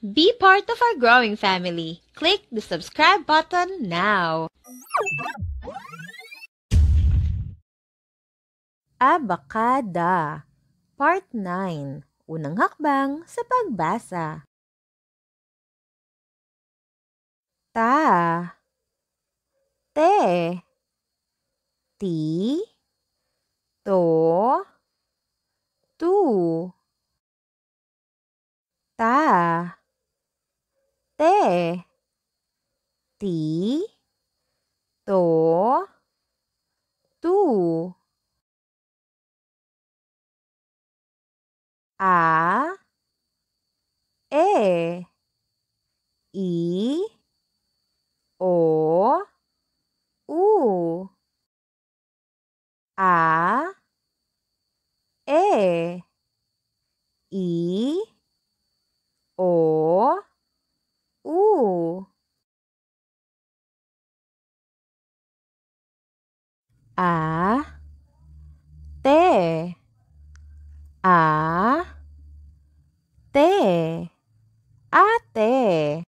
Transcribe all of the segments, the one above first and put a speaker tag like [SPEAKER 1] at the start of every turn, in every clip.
[SPEAKER 1] Be part of our growing family. Click the subscribe button now. Abakada Part 9 Unang hakbang sa pagbasa
[SPEAKER 2] Ta Te Ti To
[SPEAKER 1] Tu Ta 때, 띠,
[SPEAKER 2] 또, 뚜, 아,
[SPEAKER 1] 에, 이, 오, 우, 아,
[SPEAKER 2] a te a te ate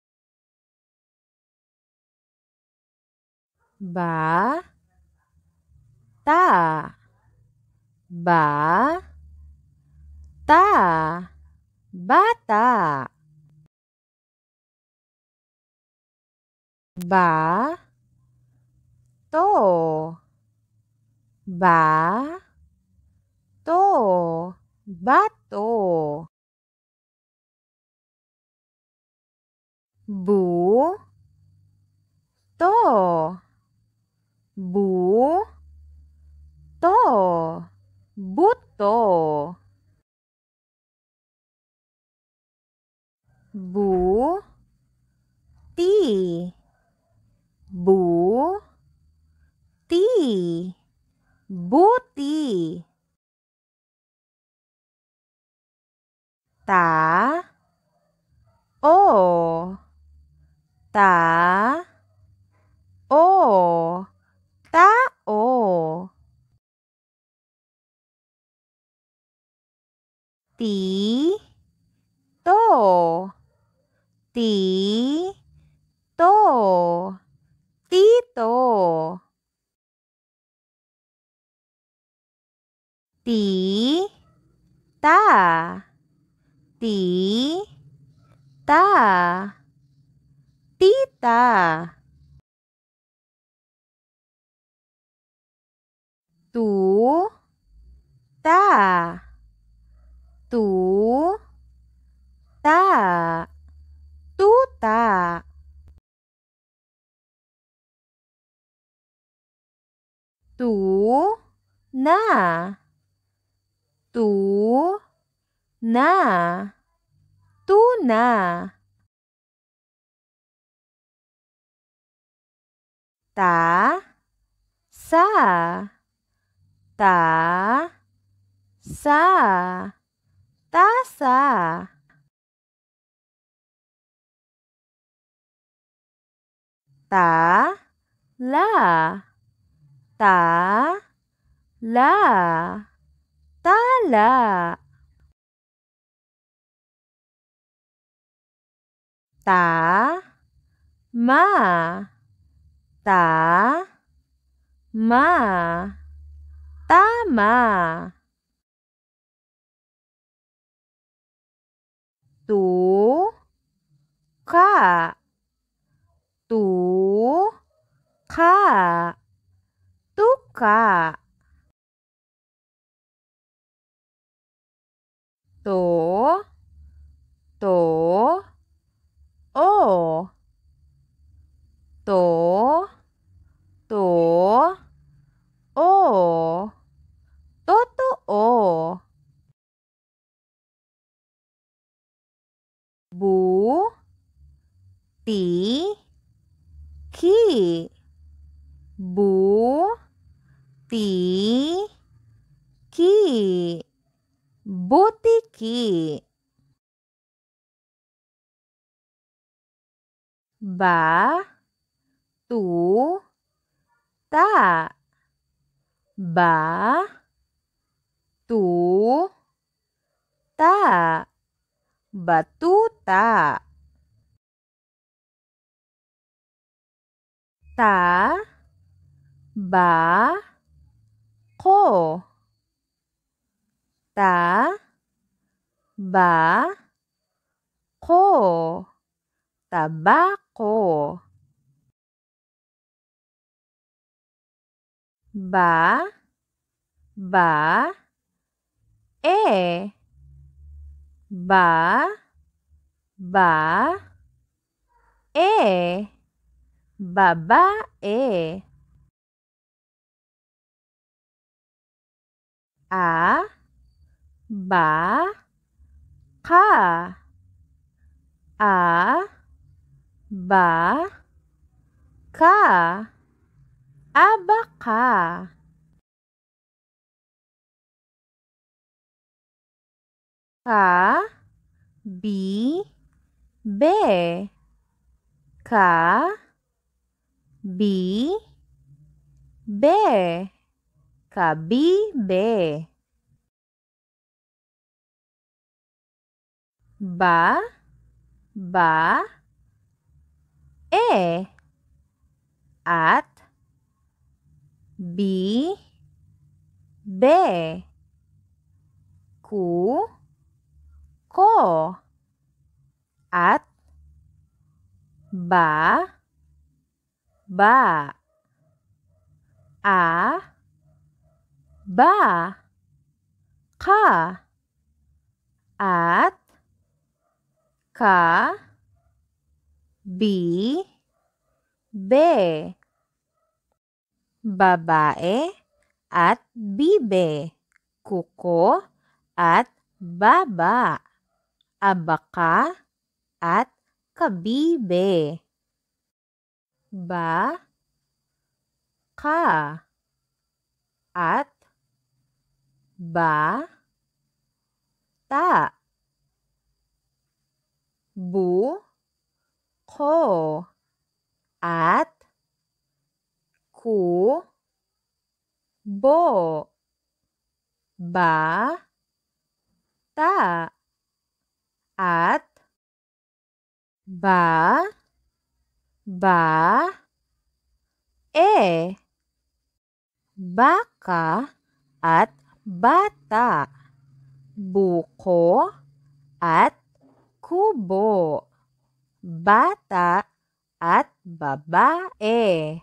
[SPEAKER 2] ba ta ba ta bata ba to ba to bato bu to 打，哦，打。ti ta tita tu ta tu ta tuta tu na tu na tuna ta sa ta sa ta sa ta la ta la ta -la. ta ma ta ma tama tu ka tu ka tuka to to
[SPEAKER 1] O oh. To
[SPEAKER 2] To O to O Bu Ti Ki Bu Ti Ki Butiki ba tu
[SPEAKER 1] ta ba
[SPEAKER 2] tu ta ta ta ba ko
[SPEAKER 1] ta ba ko
[SPEAKER 2] tabak ko ba ba
[SPEAKER 1] e eh. ba ba
[SPEAKER 2] e eh. babae e, eh. a, ba ka
[SPEAKER 1] a ba ka
[SPEAKER 2] abaka ka bi
[SPEAKER 1] be ka bi
[SPEAKER 2] be ka bi be ba ba A at
[SPEAKER 1] B B Q. Ko at Ba Ba A Ba Ka at Ka B be babae at bibe kuko at baba abaka at kabibe ba ka at ba ta bu ko at ku bo ba ta at ba ba e baka at bata buko
[SPEAKER 2] bata at babae.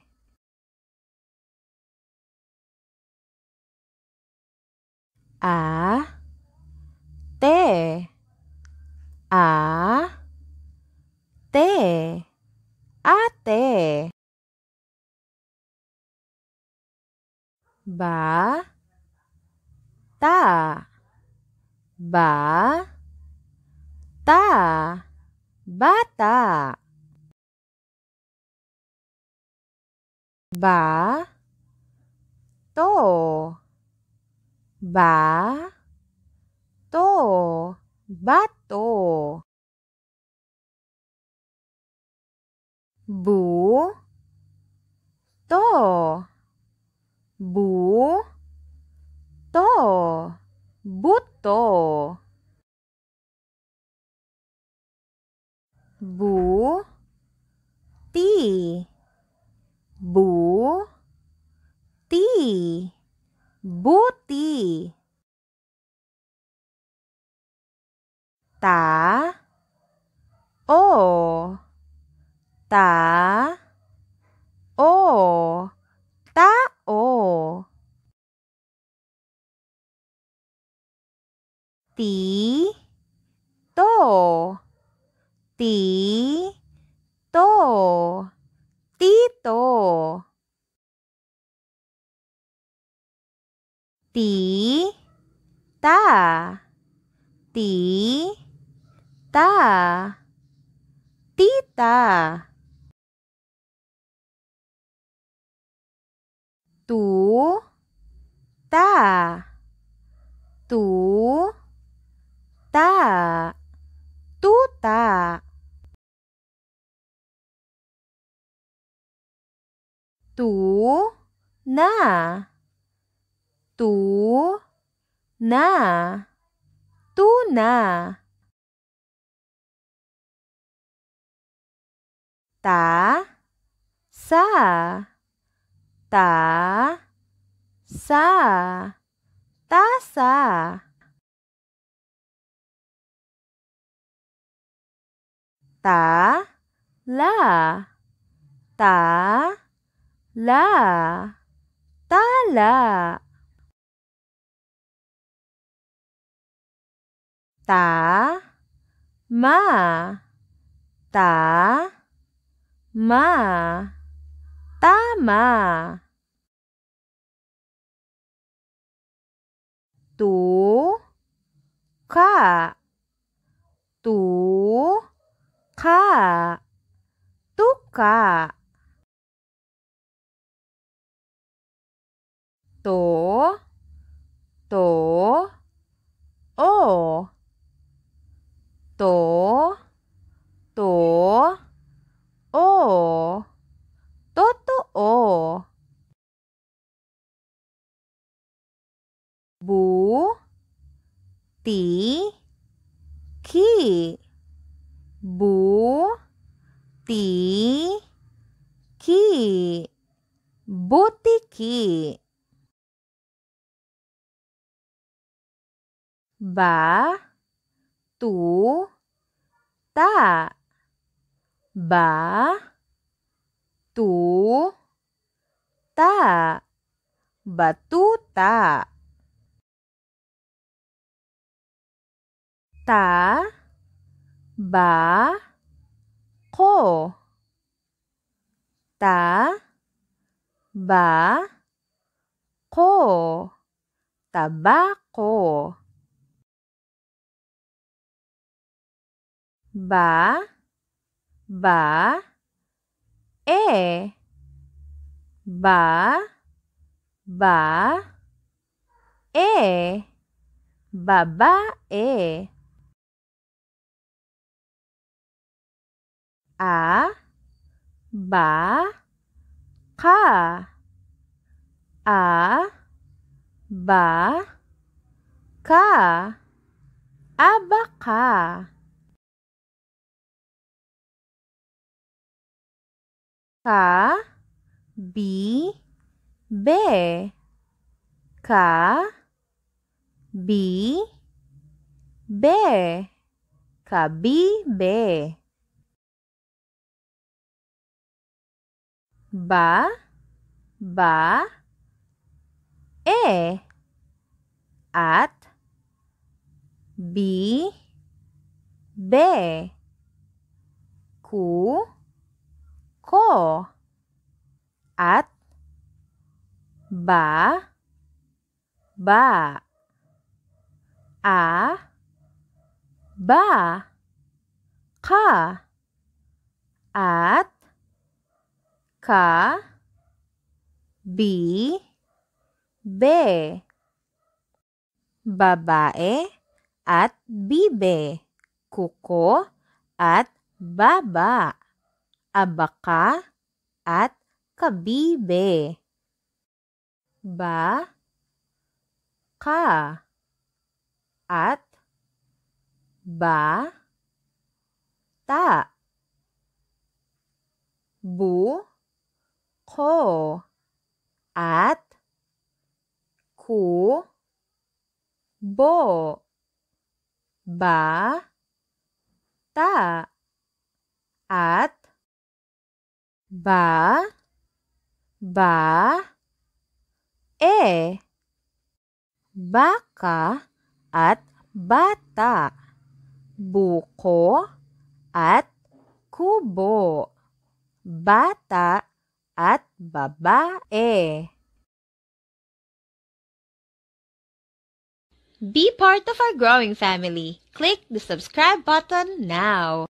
[SPEAKER 2] A te A te Ate Ba Ta Ba Ta Bata ba to ba to bato bu to bu to buto bu ti buti buti ta
[SPEAKER 1] o ta
[SPEAKER 2] ti ta tita tu ta tu ta tuta tu na tu na Tuna. Ta, sa, ta, sa, tasa. Ta, la, ta, la, tala. ta ma ta ma tama tu ka tu ka tuka to to Botiki ba tu ta
[SPEAKER 1] ba tu
[SPEAKER 2] ta Batu ta ba
[SPEAKER 1] ko ta
[SPEAKER 2] ba ko tabako ba ba e
[SPEAKER 1] ba ba e
[SPEAKER 2] baba e a ba ka
[SPEAKER 1] A ba
[SPEAKER 2] ka abaka ka bi be ka bi be ka bi be ba ba A at
[SPEAKER 1] B B Q Ko at Ba Ba A Ba Ka at Ka B be. Babae at bibe. Kuko at baba. Abaka at kabibe. Ba, ka, at ba, ta. Bu, ko, at ku bo ba ta at ba ba e baka at bata buko at
[SPEAKER 2] kubo bata at babae Be part of our growing family. Click the subscribe button now.